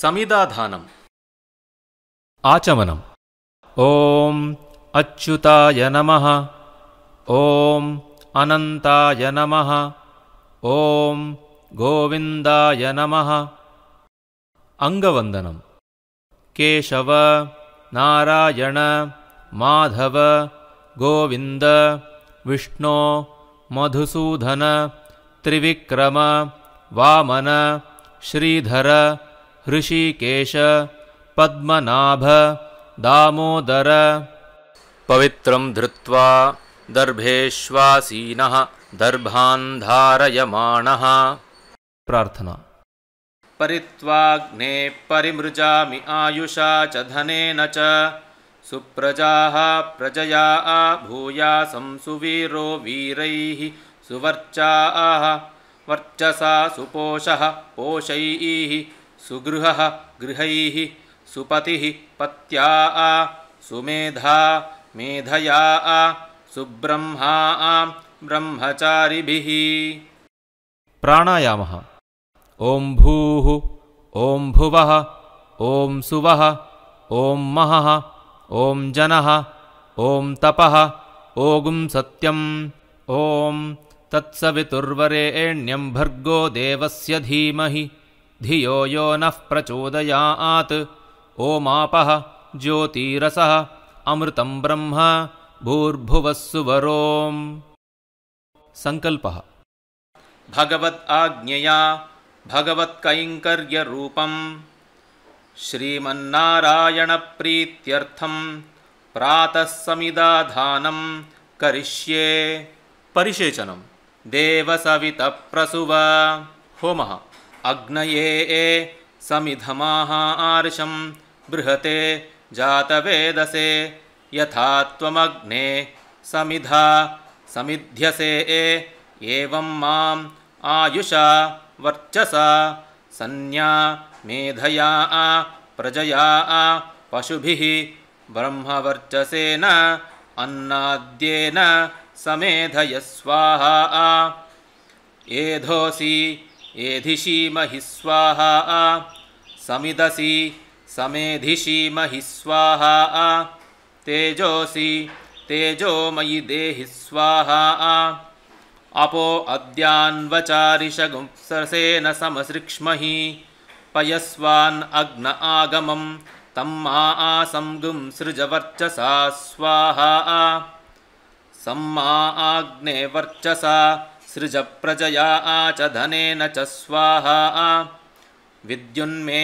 समिदाधानम् आचमनम् ॐ अच्युताय नमः ॐ अनन्ताय नमः ॐ गोविन्दाय नमः अङ्गवन्दनम् केशव नारायण माधव गोविन्द विष्णो मधुसूदन त्रिविक्रम वामन श्रीधर हृषिकेश पद्मनाभ दामोदर पवित्रं धृत्वा दर्भेश्वासीनः दर्भान्धारयमाणः प्रार्थना परित्वाग्ने परिमृजामि आयुषा च धनेन च सुप्रजाः प्रजया भूयासं सुवीरो वीरैः सुवर्चाः वर्चसा सुपोषः पोषैः सुगृहः गृहैः सुपतिः पत्या आ सुमेधा मेधया आ सुब्रह्मा आं ब्रह्मचारिभिः प्राणायामः ॐ भूः ॐ भुवः ॐ सुवः ॐ महः ॐ जनः ॐ तपः ॐ सत्यं ॐ तत्सवितुर्वरेण्यं भर्गो देवस्य धीमहि धियो यो नः प्रचोदयात् ओमापः ज्योतिरसः अमृतं ब्रह्म भूर्भुवःसुवरोम् सङ्कल्पः भगवत् आज्ञया भगवत्कैङ्कर्यरूपम् श्रीमन्नारायणप्रीत्यर्थम् प्रातः समिदाधानम् करिष्ये परिसेचनं देवसवितप्रसुव होमः अग्नये ए समिधमाहा आर्षं बृहते जातवेदसे यथा त्वमग्ने समिधा समिध्यसे ए एवं माम् आयुषा वर्चसा सन्या मेधया आ प्रजया आ पशुभिः ब्रह्मवर्चसेन अन्नाद्येन समेधयस्वाहा आ एधोऽसि एधिषि महि स्वाहा समिदसि समेधिषि महि स्वाहा आ तेजोसि तेजोमयि देहि स्वाहा आपो अद्यान्वचारिषगुप्सेन समसृक्ष्महि पयस्वान् अग्न आगमं तम् मा आसं गुंसृजवर्चसा स्वाहा आ मा आग्ने वर्चसा सृजप्रजया धनेन च स्वाहा विद्युन्मे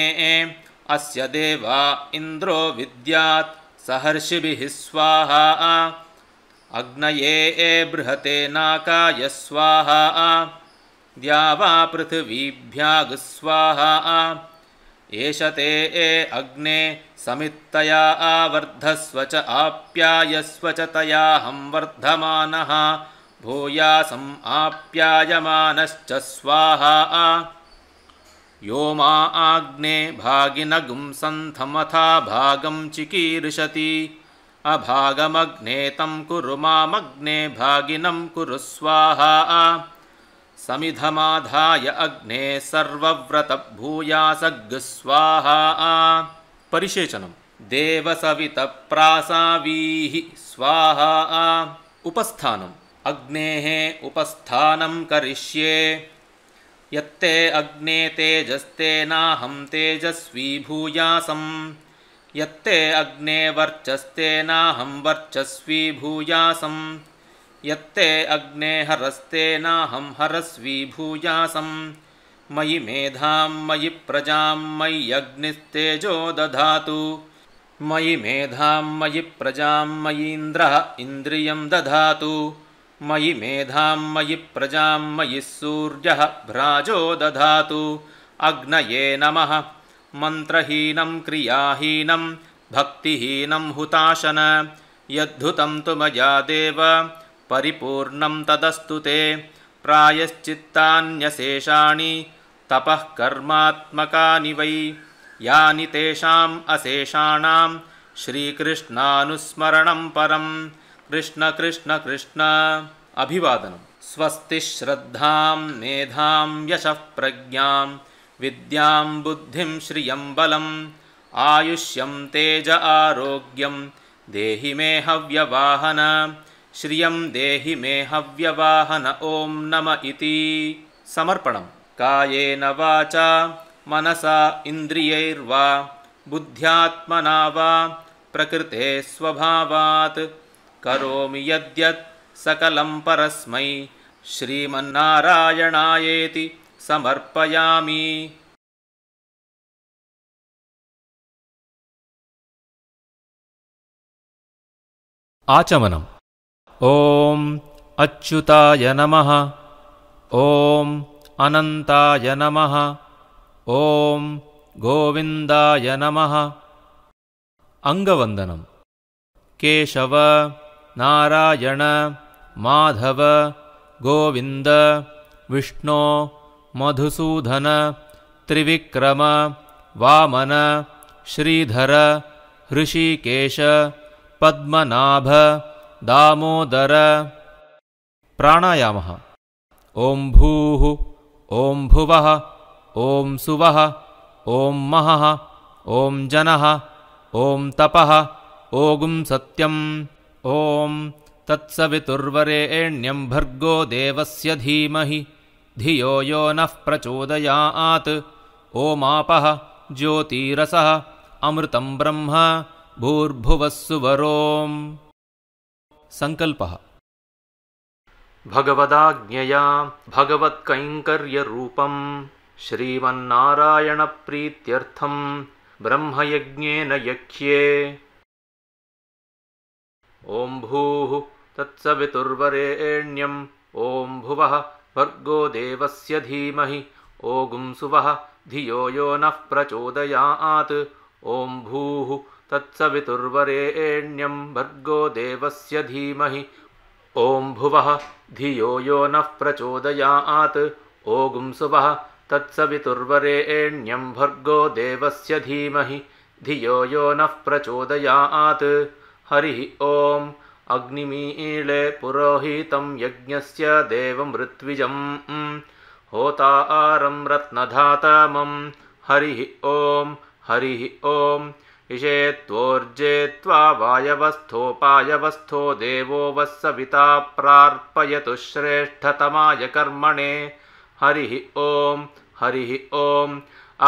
अस्य देवा इन्द्रो विद्यात् सहर्षिभिः स्वाहा अग्नये ए बृहते नाकाय स्वाहा द्यावा द्यावापृथिवीभ्यागु स्वाहा एष ते ए अग्ने समित्तया आवर्धस्व च आप्यायस्व च तयाहं वर्धमानः भूयासम् आप्यायमानश्च स्वाहा यो मा आग्ने भागिनगुं सन्थमथा भागं चिकीर्षति अभागमग्ने तं कुरु मामग्ने भागिनं कुरु स्वाहा समिधमाधाय अग्ने सर्वव्रत स्वाहा परिशेचनं देवसवितप्रासावीः स्वाहा उपस्थानम् अग्नेः उपस्थानं करिष्ये यत्ते अग्ने तेजस्तेनाहं तेजस्वीभूयासं यत्ते अग्ने वर्चस्तेनाहं वर्चस्वी भूयासं यत्ते अग्नेहरस्तेनाहं हरस्वीभूयासं मयि मेधां मयि प्रजां मयि अग्निस्तेजो दधातु मयि मेधां मयि प्रजां मयीन्द्रः इन्द्रियं दधातु मयि मेधां मयि प्रजां मयि सूर्यः भ्राजो दधातु अग्नये नमः मन्त्रहीनं क्रियाहीनं भक्तिहीनं हुताशन यद्धुतं तु मया देव परिपूर्णं तदस्तु ते प्रायश्चित्तान्यशेषाणि कर्मात्मकानि वै यानि तेषाम् अशेषाणां श्रीकृष्णानुस्मरणं परम् कृष्ण कृष्ण कृष्ण अभिवादनं स्वस्ति श्रद्धां नेधां यशः प्रज्ञां विद्यां बुद्धिं श्रियं बलम् आयुष्यं तेज आरोग्यं देहि मे हव्यवाहन श्रियं देहि मे हव्यवाहन ॐ नम इति समर्पणं कायेन वाचा मनसा इन्द्रियैर्वा बुद्ध्यात्मना वा प्रकृते स्वभावात् करोमि यद्यत् सकलं परस्मै श्रीमन्नारायणायेति समर्पयामि आचमनम् ॐ अच्युताय नमः ॐ अनन्ताय नमः ॐ गोविन्दाय नमः अङ्गवन्दनम् केशव नारायण माधव गोविन्द विष्णो मधुसूदन त्रिविक्रम वामन श्रीधर ऋषिकेश पद्मनाभ दामोदर प्राणायामः ॐ भूः ॐ भुवः ॐ सुवः ॐ महः ॐ जनः ॐ तपः ओगुं सत्यम् ॐ तत्सवितुर्वरेण्यं भर्गो देवस्य धीमहि धियो यो नः प्रचोदयात् ओमापह ज्योतिरसः अमृतं ब्रह्म भूर्भुवः सुवरोम् सङ्कल्पः भगवदाज्ञया भगवत्कैङ्कर्यरूपम् श्रीमन्नारायणप्रीत्यर्थम् ब्रह्मयज्ञेन यक्ष्ये ॐ भूः तत्सवितुर्वरेण्यम् ॐ भुवः भर्गो देवस्य धीमहि ओगुंसुवः धियो यो नः प्रचोदयात् ॐ भूः तत्सवितुर्वरेण्यम् भर्गो देवस्य धीमहि ॐ भुवः धियो यो नः प्रचोदयात् ओगुंसुवः तत्सवितुर्वरेण्यम् भर्गो देवस्य धीमहि धियो यो नः प्रचोदयात् हरिः ॐ अग्निमीळे पुरोहितं यज्ञस्य देवमृत्विजं होता आरं रत्नधाता हरिः ॐ हरिः ॐ इषे त्वोर्जेत्त्वा वायवस्थोपायवस्थो देवो वः प्रार्पयतु श्रेष्ठतमाय कर्मणे हरिः ॐ हरिः ॐ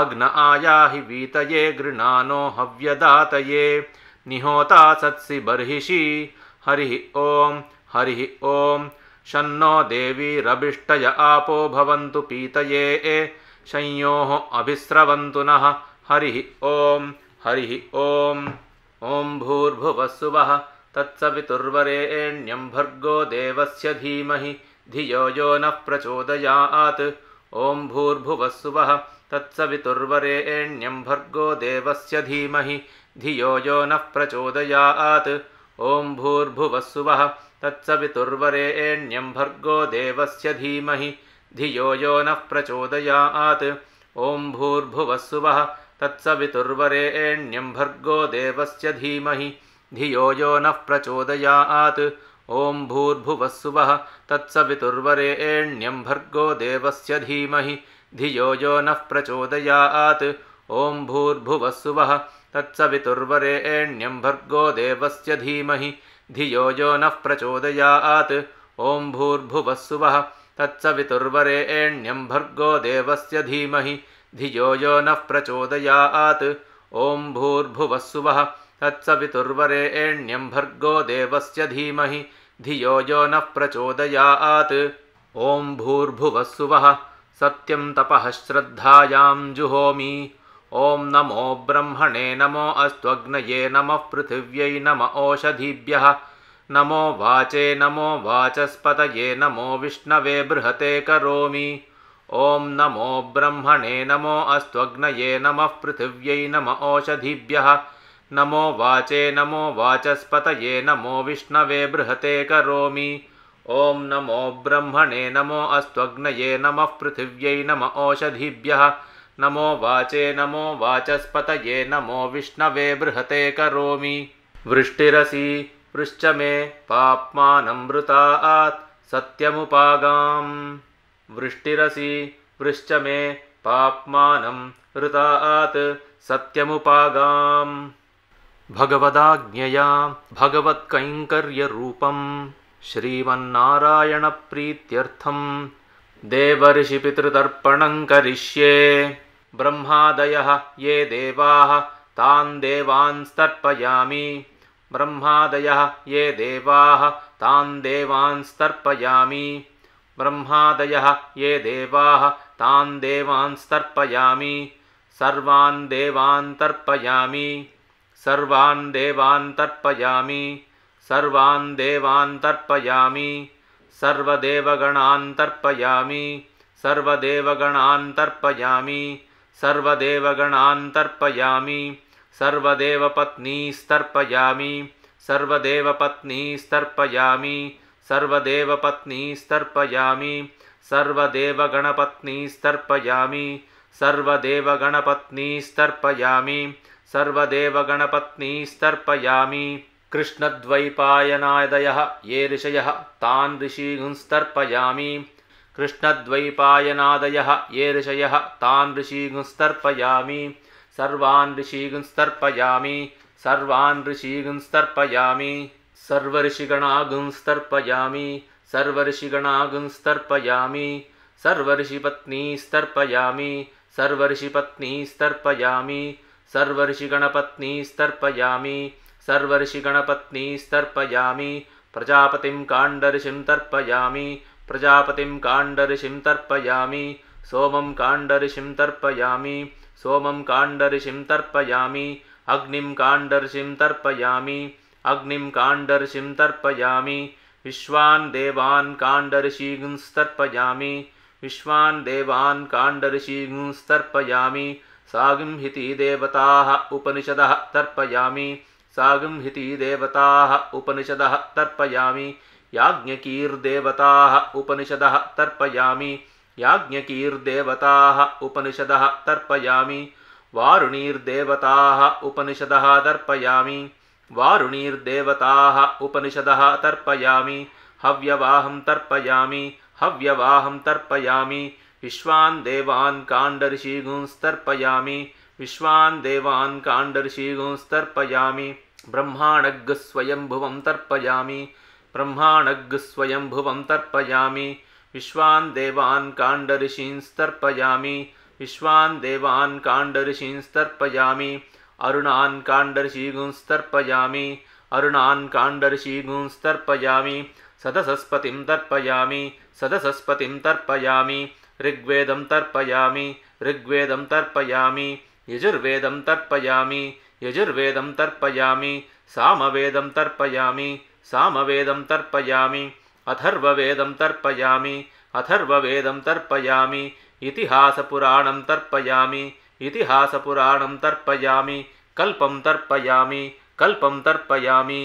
अग्न आयाहि वीतये गृणानो हव्यदातये निहोता सत्सि बर्हिषि हरिः ॐ हरिः ॐ शन्नो देवी रविष्टय आपो भवन्तु पीतये एोः अभिस्रवन्तु नः हरिः ॐ हरिः ॐ भूर्भुवस्सुवः तत्सवितुर्वरेण्यं भर्गो देवस्य धीमहि धियो यो नः प्रचोदयात् ॐ भूर्भुवस्सुवः तत्सवितुर्वरेण्यं भर्गो देवस्य धीमहि धियो यो नः प्रचोदयात् ॐ भूर्भुवस्सुवः तत्सवितुर्वरेण्यं भर्गो देवस्य धीमहि धियो यो नः प्रचोदयात् ॐ भूर्भुवस्सुवः तत्सवितुर्वरेण्यं भर्गो देवस्य धीमहि धियो यो नः प्रचोदयात् ॐ भूर्भुवस्सुवः तत्सवितुर्वरेण्यं भर्गो देवस्य धीमहि धियो यो नः प्रचोदयात् ॐ भूर्भुवः सुवः एण्यं भर्गो देवस्य धीमहि धियो यो नः प्रचोदयात् ॐ भूर्भुवः सुवः एण्यं भर्गो देवस्य धीमहि धियो यो नः प्रचोदयात् ॐ भूर्भुवः सुवः एण्यं भर्गो देवस्य धीमहि धियो यो नः प्रचोदयात् ॐ ॐ सुवः सत्यं तपः श्रद्धायां जुहोमि ॐ नमो ब्रह्मणे नमो अस्त्वग्नये नमः पृथिव्यै नम ओषधीभ्यः नमो वाचे नमो वाचस्पतये नमो विष्णवे बृहते करोमि ॐ नमो ब्रह्मणे नमो अस्त्वग्नये नमः पृथिव्यै नम ओषधीभ्यः नमो वाचे नमो वाचस्पतये नमो विष्णवे बृहते करोमि ॐ नमो ब्रह्मणे नमो अस्त्वग्नये नमः पृथिव्यै नम ओषधिभ्यः नमो वाचे नमो वाचस्पतये नमो विष्णवे बृहते करोमि वृष्टिरसि पृश्च मे पाप्मानमृतात् सत्यमुपागाम् वृष्टिरसि पृश्च मे पाप्मानं ऋतात् सत्यमुपागाम् भगवदाज्ञया भगवत्कैङ्कर्यरूपम् श्रीमन्नारायणप्रीत्यर्थं देवऋषिपितृतर्पणं करिष्ये ब्रह्मादयः ये देवाः तान् देवान् तर्पयामि ब्रह्मादयः ये देवाः तान् देवान् तर्पयामि ब्रह्मादयः ये देवाः तान् देवान् तर्पयामि सर्वान् देवान् तर्पयामि सर्वान् देवान् तर्पयामि सर्वान् देवान् तर्पयामि सर्वदेवगणान् तर्पयामि सर्वदेवगणान् तर्पयामि सर्वदेवगणान् तर्पयामि सर्वदेवपत्नीस्तर्पयामि सर्वदेवपत्नीस्तर्पयामि सर्वदेवपत्नीस्तर्पयामि सर्वदेवगणपत्नीस्तर्पयामि सर्वदेवगणपत्नीस्तर्पयामि सर्वदेवगणपत्नीस्तर्पयामि कृष्णद्वैपायनादयः ये ऋषयः तान् ऋषिगुणंस्तर्पयामि कृष्णद्वैपायनादयः ये ऋषयः तान् ऋषिगुणंस्तर्पयामि सर्वान् ऋषिगुंस्तर्पयामि सर्वान् ऋषिगुंस्तर्पयामि सर्व ऋषिगणागुंस्तर्पयामि सर्व ऋषिगणागुंस्तर्पयामि सर्व ऋषिपत्नीस्तर्पयामि सर्वर्षिगणपत्नीस्तर्पयामि प्रजापतिं काण्डर्षिं तर्पयामि प्रजापतिं काण्डर्षिं तर्पयामि सोमं काण्डर्षिं तर्पयामि सोमं काण्डर्षिं तर्पयामि अग्निं काण्डर्षिं तर्पयामि अग्निं काण्डर्षिं तर्पयामि विश्वान् देवान् काण्डर्षि विश्वान् देवान् काण्डर्षि गुंस्तर्पयामि देवताः उपनिषदः तर्पयामि सागंहिति देवताः उपनिषदः तर्पयामि याज्ञिकीर्देवताः उपनिषदः तर्पयामि याज्ञिकीर्देवताः उपनिषदः तर्पयामि वारुणीर्देवताः उपनिषदः तर्पयामि वारुणीर्देवताः उपनिषदः तर्पयामि हव्यवाहं तर्पयामि हव्यवाहं तर्पयामि विश्वान् देवान् काण्डरिशीगुंस्तर्पयामि विश्वान् देवान् काण्डर्षीगुंस्तर्पयामि ब्रह्माणघ स्वयं तर्पयामि ब्रह्माणघ स्वयं तर्पयामि विश्वान् देवान् काण्डर्षींस्तर्पयामि तर्पयामि विश्वान् देवान् काण्डर्षींस्तर्पयामि अरुणान् काण्डर्षीगुंस्तर्पयामि अरुणान् काण्डर्षीगुंस्तर्पयामि सदसस्पतिं तर्पयामि सदसस्पतिं तर्पयामि ऋग्वेदं तर्पयामि ऋग्वेदं तर्पयामि यजुर्वेदं तर्पयामि यजुर्वेदं तर्पयामि सामवेदं तर्पयामि सामवेदं तर्पयामि अथर्ववेदं तर्पयामि अथर्ववेदं तर्पयामि इतिहासपुराणं तर्पयामि इतिहासपुराणं तर्पयामि कल्पं तर्पयामि कल्पं तर्पयामि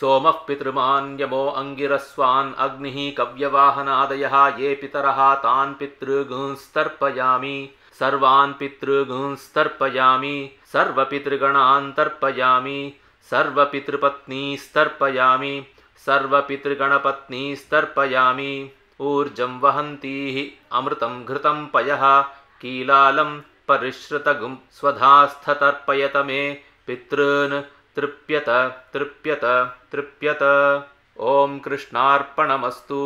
सोमः पितृमान्यमो अङ्गिरस्वान् अग्निः कव्यवाहनादयः ये पितरः तान् पितृगुंस्तर्पयामि सर्वान् पितृगुंस्तर्पयामि सर्वपितृगणान् तर्पयामि सर्वपितृपत्नीस्तर्पयामि सर्वपितृगणपत्नीस्तर्पयामि ऊर्जम् वहन्तीः अमृतम् घृतम् पयः कीलालम् परिश्रुतगुं स्वधास्थतर्पयत मे पितृन् तृप्यत तृप्यत तृप्यत ॐ कृष्णार्पणमस्तु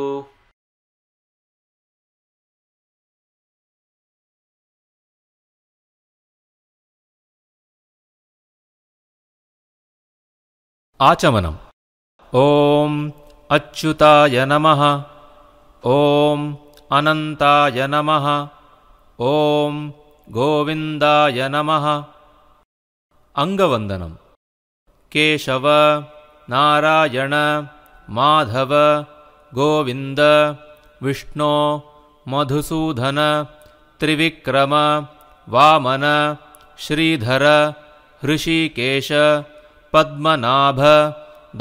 आचमनम् ॐ अच्युताय नमः ॐ अनन्ताय नमः ॐ गोविन्दाय नमः अङ्गवन्दनम् केशव नारायण माधव गोविन्द विष्णो मधुसूदन त्रिविक्रम वामन श्रीधर हृषिकेश पद्मनाभ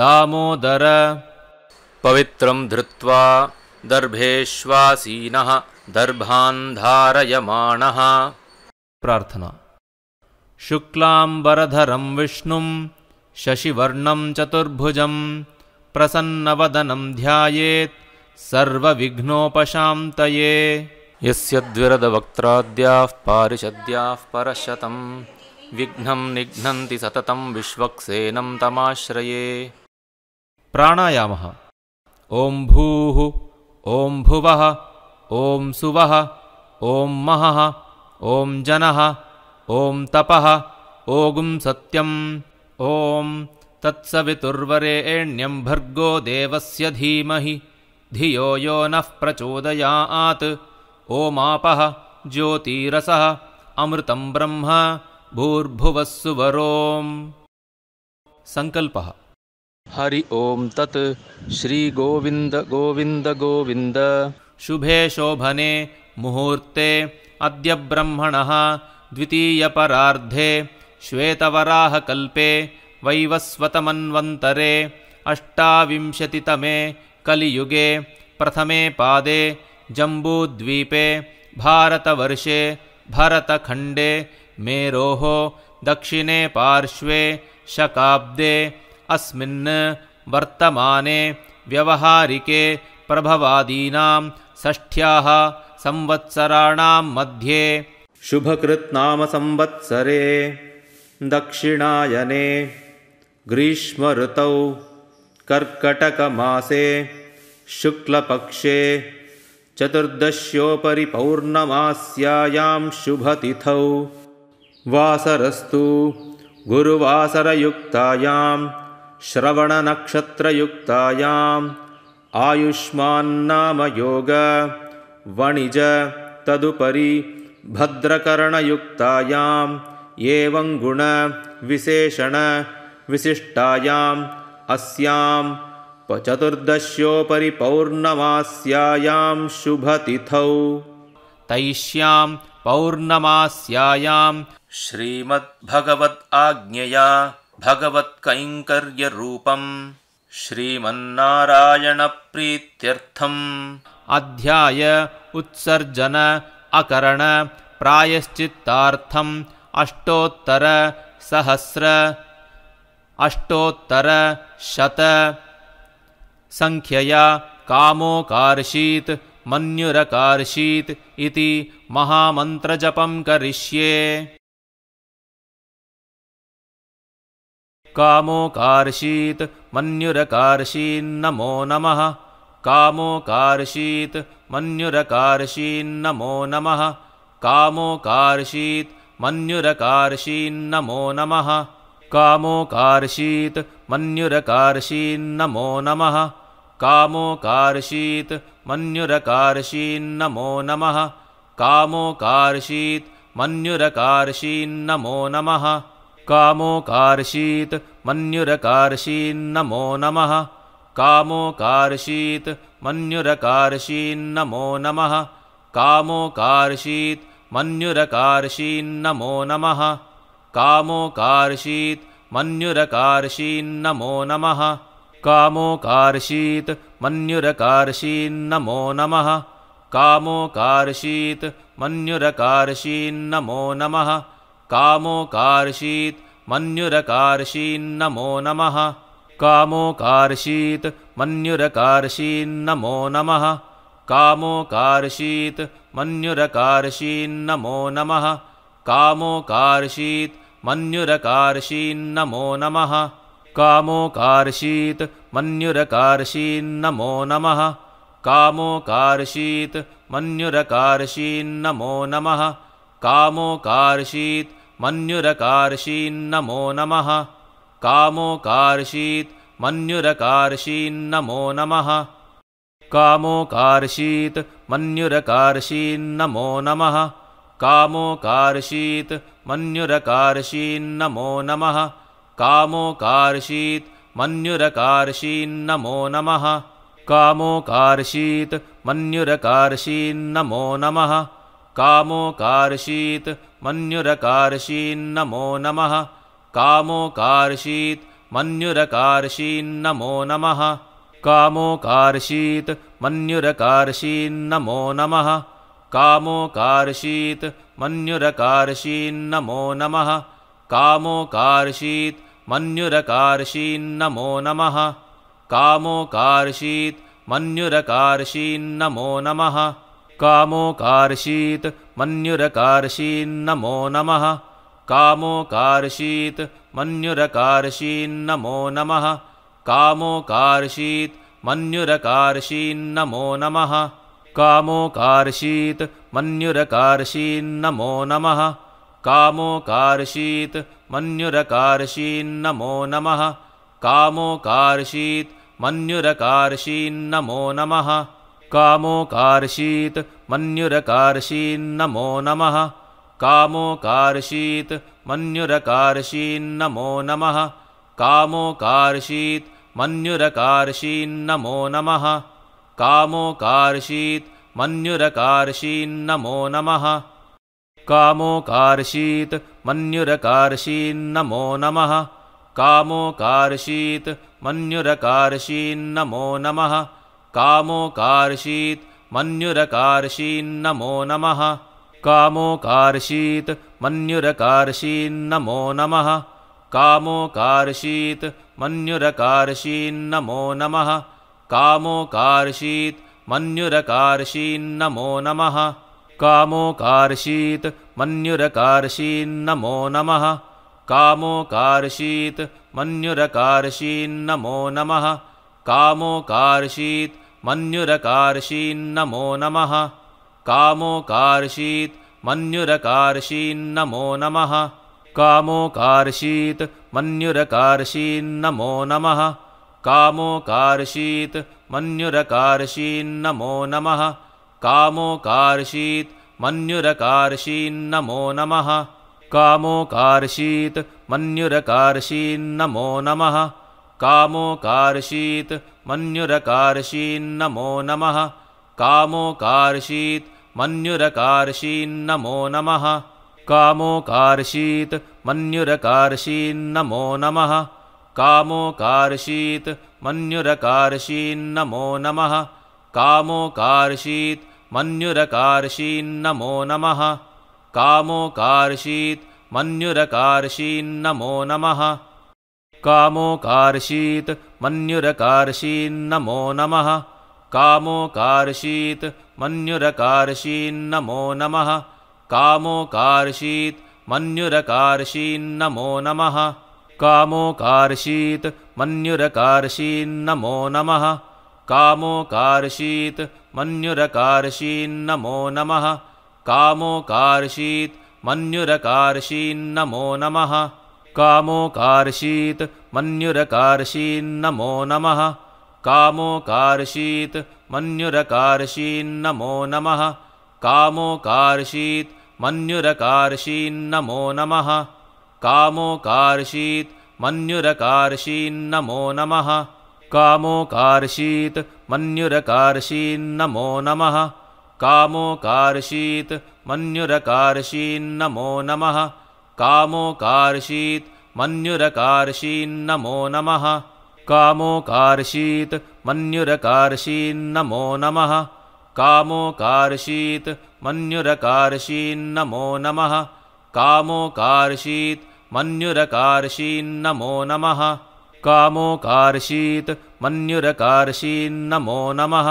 दामोदर पवित्रं धृत्वा दर्भेश्वासीनः दर्भान्धारयमाणः प्रार्थना शुक्लाम्बरधरं विष्णुम् शशिवर्णं चतुर्भुजं प्रसन्नवदनं ध्यायेत् सर्वविघ्नोपशान्तये यस्य द्विरदवक्त्राद्याः पारिषद्याः परः विघ्नं निघ्नन्ति सततं विश्वक्सेनं तमाश्रये प्राणायामः ॐ भूः ॐ भुवः ॐ सुवः ॐ महः ॐ जनः ॐ तपः ॐ सत्यम् ॐ तत्सवितुर्वरेण्यं भर्गो देवस्य धीमहि धियो यो नः प्रचोदयात् ओमापह ज्योतिरसः अमृतं ब्रह्म सुवरोम् सङ्कल्पः हरि ओं तत् श्रीगोविन्द गोविन्द गोविन्द शुभे शोभने मुहूर्ते अद्य ब्रह्मणः द्वितीयपरार्धे श्वेतवराहकल्पे वैवस्वतमन्वन्तरे अष्टाविंशतितमे कलियुगे प्रथमे पादे जम्बूद्वीपे भारतवर्षे भरतखण्डे मेरोः दक्षिणे पार्श्वे शकाब्दे अस्मिन् वर्तमाने व्यवहारिके प्रभवादीनां षष्ठ्याः संवत्सराणां मध्ये शुभकृत्नामसंवत्सरे दक्षिणायने ग्रीष्मऋतौ कर्कटकमासे शुक्लपक्षे चतुर्दश्योपरि पौर्णमास्यायां शुभतिथौ वासरस्तु गुरुवासरयुक्तायां श्रवणनक्षत्रयुक्तायाम् आयुष्मान्नामयोग वणिज तदुपरि भद्रकरणयुक्तायां एवङ्गुण विशेषण विशिष्टायाम् अस्यां चतुर्दश्योपरि पौर्णमास्यायां शुभतिथौ तैष्यां पौर्णमास्यायाम् श्रीमद्भगवद् आज्ञया भगवत्कैङ्कर्यरूपम् श्रीमन्नारायणप्रीत्यर्थम् अध्याय उत्सर्जन अकरण प्रायश्चित्तार्थम् अष्टोत्तरसहस्र अष्टोत्तरशतसङ्ख्यया कामोकार्षीत् मन्युरकार्षीत् इति महामन्त्रजपं करिष्ये कामोकार्षीत् मन्युरकार्षीन्नमो नमः कामोकार्षीत् मन्युरकार्षीन्नमो नमः कामोकार्षीत् मन्युरकार्षीन्नमो नमः कामोकार्षीत् मन्युरकार्षीन्नमो नमः कामोकार्षीत् मन्युरकार्षीन्नमो नमः कामोकार्षीत् मन्युरकार्षीन्नमो नमः कामोकार्षीत् मन्युरकार्षीन्नमो नमः कामोकार्षीत् मन्युरकार्षीन्नमो नमः कामोकार्षीत् मन्युरकार्षीन्नमो नमः कामोकार्षीत् मन्युरकार्षीन्नमो नमः कामोकार्षीत् मन्युरकार्षीन्नमो नमः कामोकार्षीत् मन्युरकार्षीन्नमो नमः कामोकार्षीत् मन्युरकार्षीन्नमो नमः कामोकार्षीत् मन्युरकार्षीन्नमो नमः कामोकार्षीत् मन्युरकार्षीन्नमो नमः कामोकार्षीत् मन्युरकार्षीन्नमो नमः कामोकार्षीत् मन्युरकार्षीन्नमो नमः कामोकार्षीत् मन्युरकार्षीन्नमो नमः कामोकार्षीत् मन्युरकार्षीन्नमो नमः कामोकार्षीत् मन्युरकार्षीन्नमो नमः कामोकार्षीत् मन्युरकार्षीन्नमो नमः कामोकार्षीत् मन्युरकार्षीन्नमो नमः कामोकार्षीत् मन्युरकार्षीन्नमो नमः कामोकार्षीत् मन्युरकार्षीन्नमो नमः कामोकार्षीत् मन्युरकार्षीं न मो नमः कामोकार्षीत् मन्युरकार्षीन्नमो नमः कामोकार्षीत् मन्युरकार्षीन्नमो नमः कामोकार्षीत् मन्युरकार्षीन्नमो नमः कामोकार्षीत् मन्युरकार्षीन्नमो नमः कामोकार्षीत् मन्युरकार्षीं नमो नमः कामोकार्षीत् मन्युरकार्षीन्नमो नमः कामोकार्षीत् मन्युरकार्षीन्नमो नमः कामोकार्षीत् मन्युरकार्षीन्नमो नमः कामोकार्षीत् मन्युरकार्षीन्नमो नमः कामोकार्षीत् मन्युरकार्षीन्नमो नमः कामोकार्षीत् मन्युरकार्षीन्नमो नमः कामोकार्षीत् मन्युरकार्षीन्नमो नमः कामोकार्षीत् मन्युरकार्षीन्नमो नमः कामोकार्षीत् मन्युरकार्षीन्नमो नमः कामोकार्षीत् मन्युरकार्षीन्नमो नमः कामोकार्षीत् मन्युरकार्षीन्नमो नमः कामोकार्षीत् मन्युरकार्षीन्नमो नमः कामोकार्षीत् मन्युरकार्षीन्नमो नमः कामोकार्षीत् मन्युरकार्षीन्नमो नमः कामोकार्षीत् मन्युरकार्षीन्नमो नमः कामोकार्षीत् मन्युरकार्षीन्नमो नमः कामोकार्षीत् मन्युरकार्षीन्नमो नमः कामोकार्षीत् मन्युरकार्षीन्नमो नमः कामोकार्षीत् मन्युरकार्षीन्नमो नमः कामोकार्षीत् मन्युरकार्षीन्नमो नमः कामोकार्षीत् मन्युरकार्षीन्नमो नमः कामोकार्षीत् मन्युरकार्षीन्नमो नमः कामोकार्षीत् मन्युरकार्षीन्नमो नमः कामोकार्षीत् मन्युरकार्षीन्नमो नमः कामोकार्षीत् मन्युरकार्षीन्नमो नमः कामोकार्षीत् मन्युरकार्षीन्नमो नमः कामोकार्षीत् मन्युरकार्षीन्नमो नमः कामोकार्षीत् मन्युरकार्षीन्नमो नमः कामोकार्षीत् मन्युरकार्षीन्नमो नमः कामोकार्षीत् मन्युरकार्षीन्नमो नमः कामोकार्षीत् मन्युरकार्षीन्नमो नमः कामोकार्षीत् मन्युरकार्षीन्नमो नमः कामोकार्षीत् मन्युरकार्षीन्नमो नमः कामोकार्षीत् मन्युरकार्षीन्नमो नमः कामोकार्षीत् मन्युरकार्षीन्नमो नमः कामोकार्षीत् मन्युरकार्षीन्नमो नमः कामोकार्षीत् मन्युरकार्षीन्नमो नमः कामोकार्षीत् मन्युरकार्षीन्नमो नमः कामोकार्षीत् मन्युरकार्षीन्नमो नमः कामोकार्षीत् मन्युरकार्षीन्नमो नमः कामोकार्षीत् मन्युरकार्षीन्नमो नमः कामोकार्षीत् मन्युरकार्षीन्नमो नमः कामोकार्षीत् मन्युरकार्षीन्नमो नमः कामोकार्षीत् मन्युरकार्षीन्नमो नमः कामोकार्षीत् मन्युरकार्षीन्नमो नमः कामोकार्षीत् मन्युरकार्षीन्नमो नमः कामोकार्षीत् मन्युरकार्षीन्नमो नमः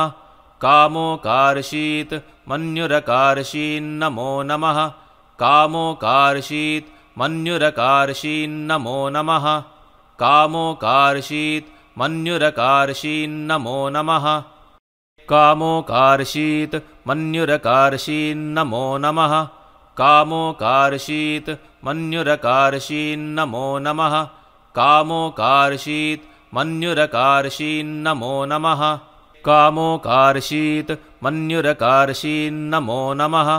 कामोकार्षीत् मन्युरकार्षीन्नमो नमः कामोकार्षीत् मन्युरकार्षीन्नमो नमः कामोकार्षीत् मन्युरकार्षीन्नमो नमः कामोकार्षीत् मन्युरकार्षीन्नमो नमः कामोकार्षीत् मन्युरकार्षीन्नमो नमः कामोकार्षीत् मन्युरकार्षीन्नमो नमः कामोकार्षीत् मन्युरकार्षीन्नमो नमः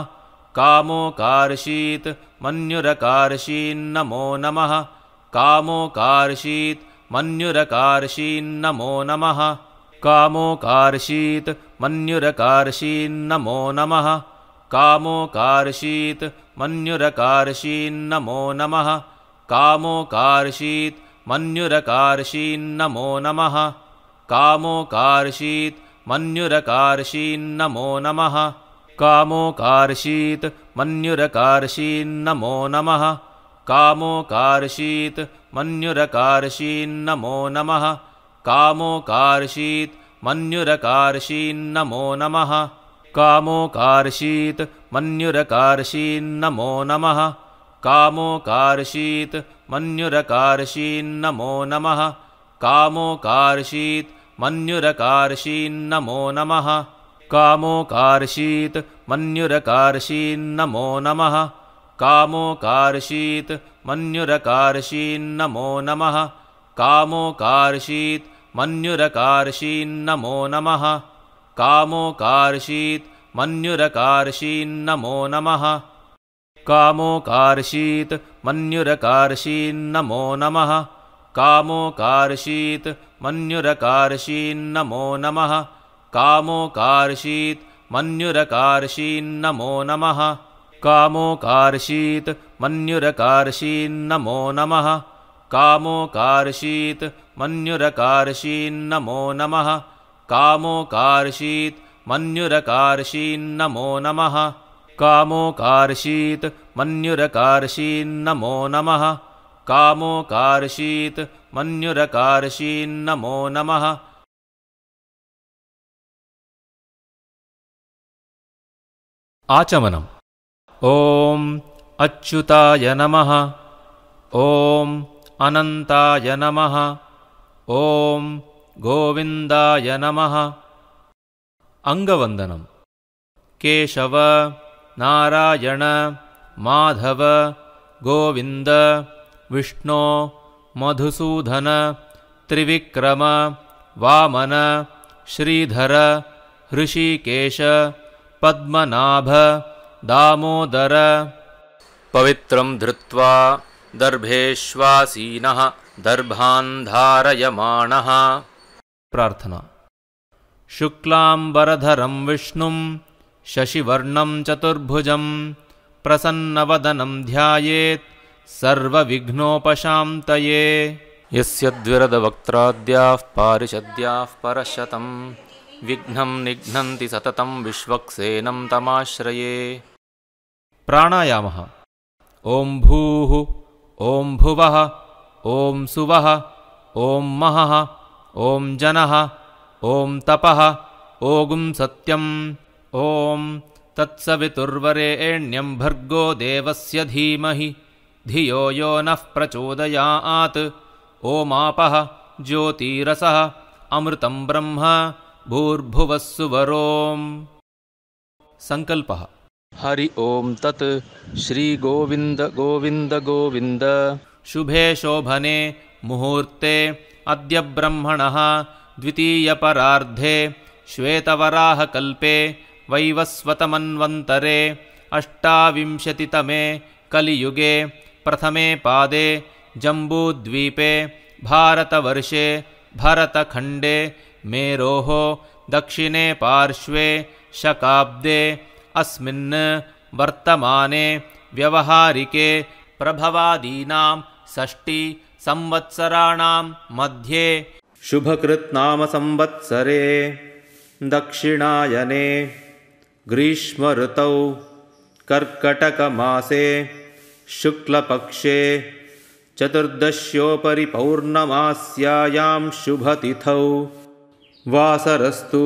कामोकार्षीत् मन्युरकार्षीन्नमो नमः कामोकार्षीत् मन्युरकार्षीन्नमो नमः कामोकार्षीत् मन्युरकार्षीन्नमो नमः कामोकार्षीत् मन्युरकार्षीन्नमो नमः कामोकार्षीत् मन्युरकार्षीन्नमो नमः कामोकार्षीत् मन्युरकार्षीन्नमो नमः कामोकार्षीत् मन्युरकार्षीन्नमो नमः कामोकार्षीत् मन्युरकार्षीन्नमो नमः कामोकार्षीत् मन्युरकार्षीन्नमो नमः कामोकार्षीत् मन्युरकार्षीन्नमो नमः कामोकार्षीत् मन्युरकार्षीन्नमो नमः कामोकार्षीत् मन्युरकार्षीन्नमो नमः कामोकार्षीत् मन्युरकार्षीन्नमो नमः कामोकार्षीत् मन्युरकार्षीन्नमो नमः कामोकार्षीत् मन्युरकार्षीन्नमो नमः कामोकार्षीत् मन्युरकार्षीन्नमो नमः कामोकार्षीत् मन्युरकार्षीन्नमो नमः कामोकार्षीत् मन्युरकार्षीन्नमो नमः कामोकार्षीत् मन्युरकार्षीन्नमो नमः कामोकार्षीत् मन्युरकार्षीन्नमो नमः कामोकार्षीत् मन्युरकार्षीन्नमो नमः कामोकार्षीत् मन्युरकार्षीन्नमो नमः कामोकार्षीत् मन्युरकार्षीन्नमो नमः नमः अच्युताय नमः ॐ अनन्ताय नमः ॐ गोविन्दाय नमः अङ्गवन्दनम् केशव नारायण माधव गोविन्द विष्णो मधुसूदन त्रिविक्रम वामन श्रीधर हृषिकेश पद्मनाभ दामोदर पवित्रं धृत्वा दर्भेश्वासीनः दर्भान् प्रार्थना शुक्लाम्बरधरम् विष्णुम् शशिवर्णं चतुर्भुजम् प्रसन्नवदनम् ध्यायेत् सर्वविघ्नोपशान्तये यस्य द्विरदवक्त्राद्याः पारिषद्याः परशतम् विघ्नं निघ्नन्ति सततं विश्वक्सेनम् तमाश्रये प्राणायामः भूः ॐ भुवः ॐ सुवः ॐ महः ॐ जनः ॐ तपः ॐ सत्यम् ॐ तत्सवितुर्वरेण्यम् भर्गो देवस्य धीमहि धियो यो नः प्रचोदयात् ॐमापः ज्योतिरसः अमृतं ब्रह्म भूर्भुवः सुवरोम् सङ्कल्पः हरि ओम् तत् श्रीगोविन्द गोविन्द गोविन्द शुभे शोभने मुहूर्ते अद्य ब्रह्मणः द्वितीयपरार्धे श्वेतवराहकल्पे वैवस्वतमन्वन्तरे अष्टाविंशतितमे कलियुगे प्रथमे पादे जम्बूद्वीपे भारतवर्षे भरतखण्डे मेरोः दक्षिणे पार्श्वे शकाब्दे अस्मिन् वर्तमाने व्यवहारिके प्रभवादीनां संवत्सराणां मध्ये शुभकृत् नाम संवत्सरे दक्षिणायने ग्रीष्मऋतौ कर्कटकमासे शुक्लपक्षे चतुर्दश्योपरि पौर्णमास्यायां शुभतिथौ वासरस्तु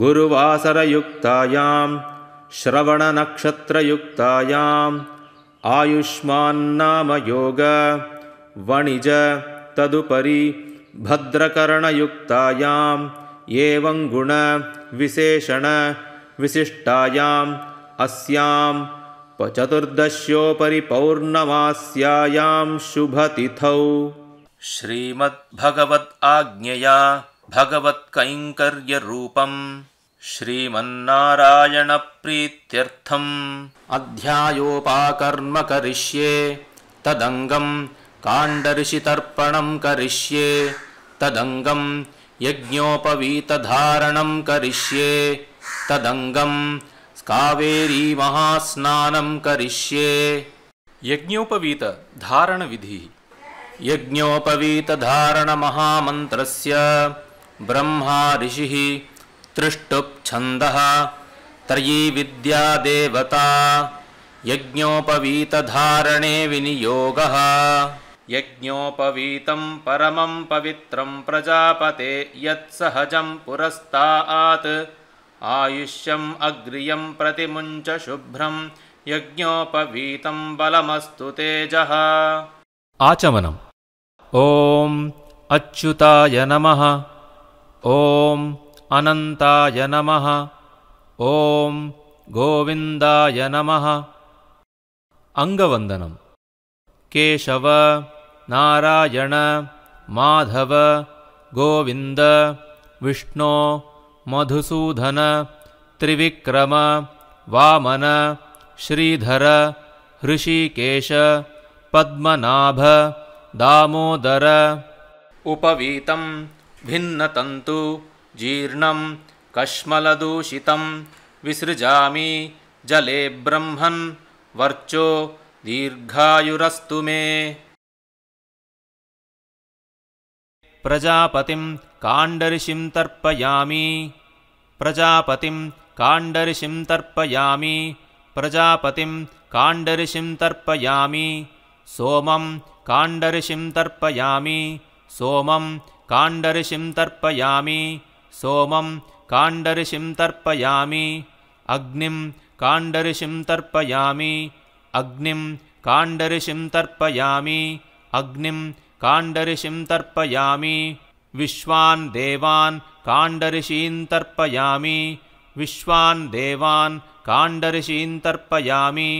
गुरुवासरयुक्तायां श्रवणनक्षत्रयुक्तायां योग वणिज तदुपरि भद्रकरणयुक्तायाम् एवं विशेषण विशिष्टायाम् अस्यां चतुर्दश्योपरि पौर्णमास्यायां शुभतिथौ श्रीमद्भगवद् आज्ञया भगवत्कैङ्कर्यरूपम् श्रीमन्नारायणप्रीत्यर्थम् अध्यायोपाकर्म करिष्ये तदङ्गम् काण्डऋषितर्पणम् करिष्ये तदङ्गम् यज्ञोपवीतधारणम् करिष्ये तदङ्गम् कावेरीमहास्नानम् करिष्ये यज्ञोपवीतधारणविधिः यज्ञोपवीतधारणमहामन्त्रस्य ब्रह्मा ऋषिः दृष्टुप्छन्दः त्रयी विद्या देवता यज्ञोपवीतधारणे विनियोगः यज्ञोपवीतं परमं पवित्रं प्रजापते यत्सहजं पुरस्तात् आयुष्यम् अग्रियं प्रतिमुञ्च शुभ्रं यज्ञोपवीतं बलमस्तु तेजः आचमनम् ॐ अच्युताय नमः ॐ अनन्ताय नमः ॐ गोविन्दाय नमः अङ्गवन्दनम् केशव नारायण माधव गोविन्द विष्णो मधुसूदन त्रिविक्रम वामन श्रीधर हृषिकेश पद्मनाभ दामोदर उपवीतं भिन्नतन्तु जीर्णं कश्मलदूषितं विसृजामि जले ब्रह्मन् वर्चो दीर्घायुरस्तु मे प्रजापतिं काण्डर्षिं तर्पयामि प्रजापतिं काण्डर्षिं तर्पयामि प्रजापतिं काण्डर्षिं तर्पयामि सोमं काण्डर्षिं तर्पयामि सोमं काण्डर्षिं तर्पयामि सोमं काण्डरिषिं तर्पयामि अग्निं काण्डर्षिं तर्पयामि अग्निं काण्डर्षिं तर्पयामि अग्निं काण्डरिषिं तर्पयामि विश्वान् देवान् काण्डर्षीं तर्पयामि विश्वान् देवान् काण्डर्षीं तर्पयामि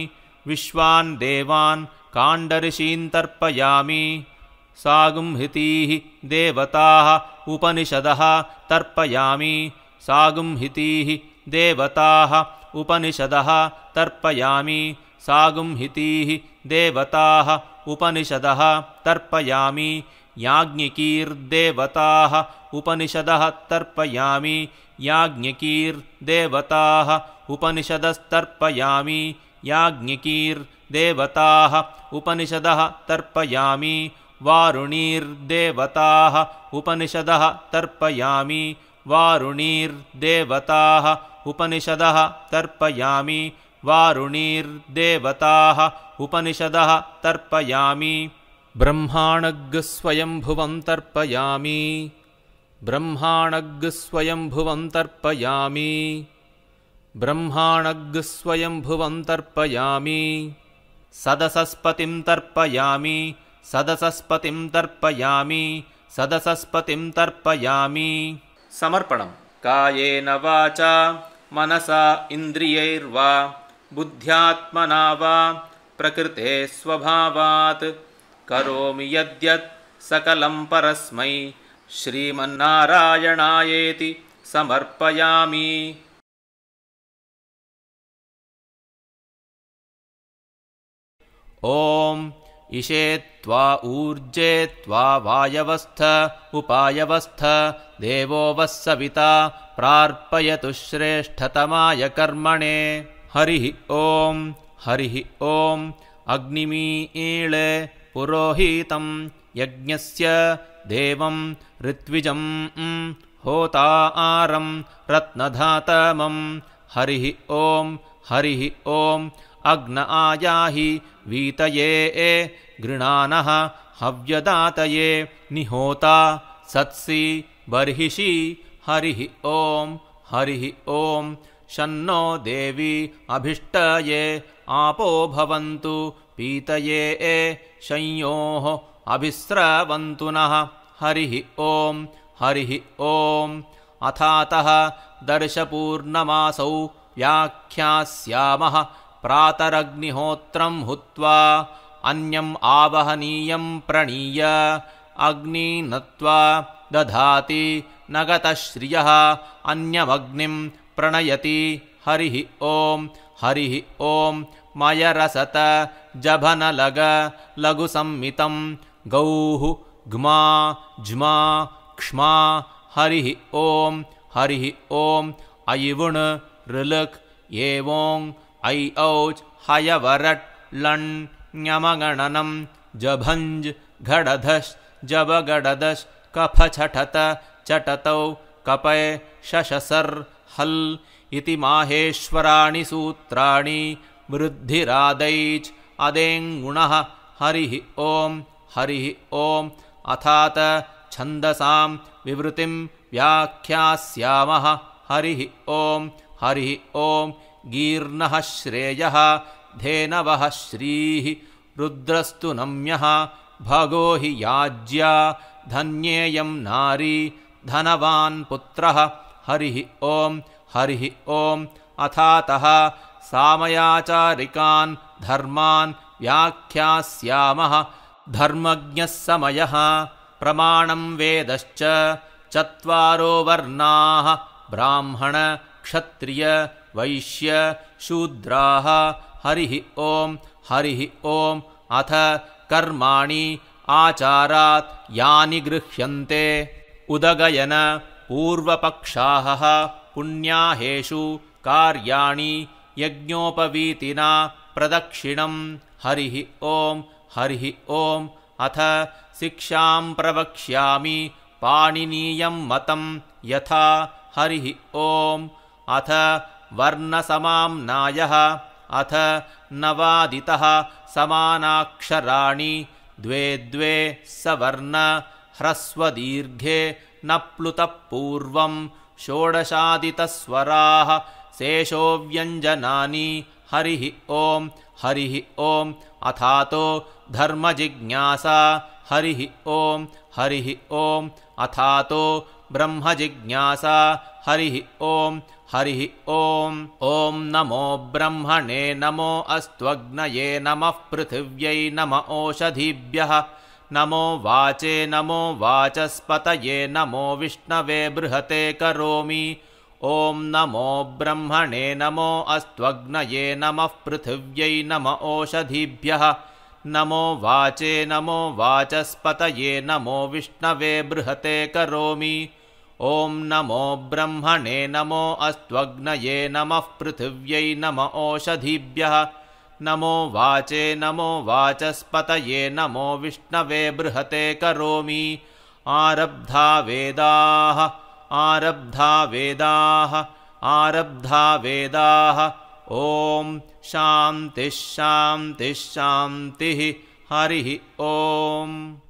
विश्वान् देवान् काण्डर्षीं तर्पयामि सागुंहितीः देवताः उपनिषदः तर्पयामि सागुंहितीः देवताः उपनिषदः तर्पयामि सागुंहितीः देवताः उपनिषदः तर्पयामि याज्ञिकीर्देवताः उपनिषदः तर्पयामि याज्ञिकीर्देवताः उपनिषदस्तर्पयामि याज्ञिकीर्देवताः उपनिषदः तर्पयामि वारुणीर्देवताः उपनिषदः तर्पयामि वारुणीर्देवताः उपनिषदः तर्पयामि वारुणीर्देवताः उपनिषदः तर्पयामि ब्रह्माणग्स्वयम्भुवं तर्पयामि ब्रह्माणग्स्वयम्भुवं तर्पयामि ब्रह्माणग्स्वयम्भुवं तर्पयामि सदसस्पतिं तर्पयामि सदसस्पतिं तर्पयामि सदसस्पतिं तर्पयामि समर्पणं कायेन वाचा मनसा इन्द्रियैर्वा बुद्ध्यात्मना वा प्रकृते स्वभावात् करोमि यद्यत् सकलं परस्मै श्रीमन्नारायणायेति समर्पयामि त्वा वायवस्थ उपायवस्थ देवो देवोवःसविता प्रार्पयतु श्रेष्ठतमाय कर्मणे हरिः ॐ हरिः ॐ अग्निमी पुरोहितम् यज्ञस्य देवम् ऋत्विजम् होता आरम् रत्नधातमम् हरिः ॐ हरिः ॐ अग्न आयाहि वीतये गृणानः हव्यदातये निहोता सत्सी बर्हिषि हरिः ॐ हरिः ॐ शन्नो देवी अभिष्टये आपो भवन्तु पीतये एोः अभिस्रवन्तु नः हरिः ॐ हरिः ॐ अथातः दर्शपूर्णमासौ व्याख्यास्यामः प्रातरग्निहोत्रं हुत्वा अन्यमावहनीयं प्रणीय अग्नी नत्वा दधाति नगतश्रियः अन्यमग्निं प्रणयति हरिः ॐ हरिः ॐ मयरसतजभनलगलघुसंमितं गौः घ्मा ज्मा क्ष्मा हरिः ॐ हरिः ॐ ऋलक् एवोङ् ऐ औच् हयवरट् लण््ञमगणनं जभञ्ज् घडधश् जबगडदश् कफछठत चटतौ कपय शशसर् हल् इति माहेश्वराणि सूत्राणि वृद्धिरादैच् अदेङ्गुणः हरिः ॐ हरिः ॐ अथात छन्दसां विवृतिं व्याख्यास्यामः हरिः ॐ हरिः ओम् गीर्णः श्रेयः धेनवः श्रीः रुद्रस्तु नम्यः हि याज्या धन्येयं नारी धनवान् पुत्रः हरिः ॐ हरिः ॐ अथातः सामयाचारिकान् धर्मान् व्याख्यास्यामः धर्मज्ञः समयः प्रमाणं वेदश्च चत्वारो वर्णाः ब्राह्मण क्षत्रिय वैश्य शूद्राः हरिः ॐ हरिः ॐ अथ कर्माणि आचारात् यानि गृह्यन्ते पूर्वपक्षाहः पुण्याहेषु कार्याणि यज्ञोपवीतिना प्रदक्षिणं हरिः ॐ हरिः ओम् अथ शिक्षां प्रवक्ष्यामि पाणिनीयं मतम् यथा हरिः ओम् अथ वर्णसमाम्नायः अथ नवादितः समानाक्षराणि द्वे द्वे स वर्ण ह्रस्वदीर्घे प्लुतः पूर्वम् षोडशादितस्वराः व्यञ्जनानि हरिः ॐ हरिः ॐ अथातो धर्मजिज्ञासा हरिः ॐ हरिः ओम् अथातो ब्रह्मजिज्ञासा हरिः ॐ हरिः ॐ ॐ नमो ब्रह्मणे नमो अस्त्वग्नये नमः पृथिव्यै नम ओषधिभ्यः नमो वाचे नमो वाचस्पतये नमो विष्णवे बृहते करोमि ॐ नमो ब्रह्मणे नमो अस्त्वग्नये नमः पृथिव्यै नम ओषधिभ्यः नमो वाचे नमो वाचस्पतये नमो विष्णवे बृहते करोमि ॐ नमो ब्रह्मणे नमो अस्त्वग्नये नमः पृथिव्यै नम ओषधीभ्यः नमो वाचे नमो वाचस्पतये नमो विष्णवे बृहते करोमि आरब्धा वेदाः आरब्धा वेदाः आरब्धा वेदाः ॐ शान्तिः शान्तिः शान्तिः हरिः ॐ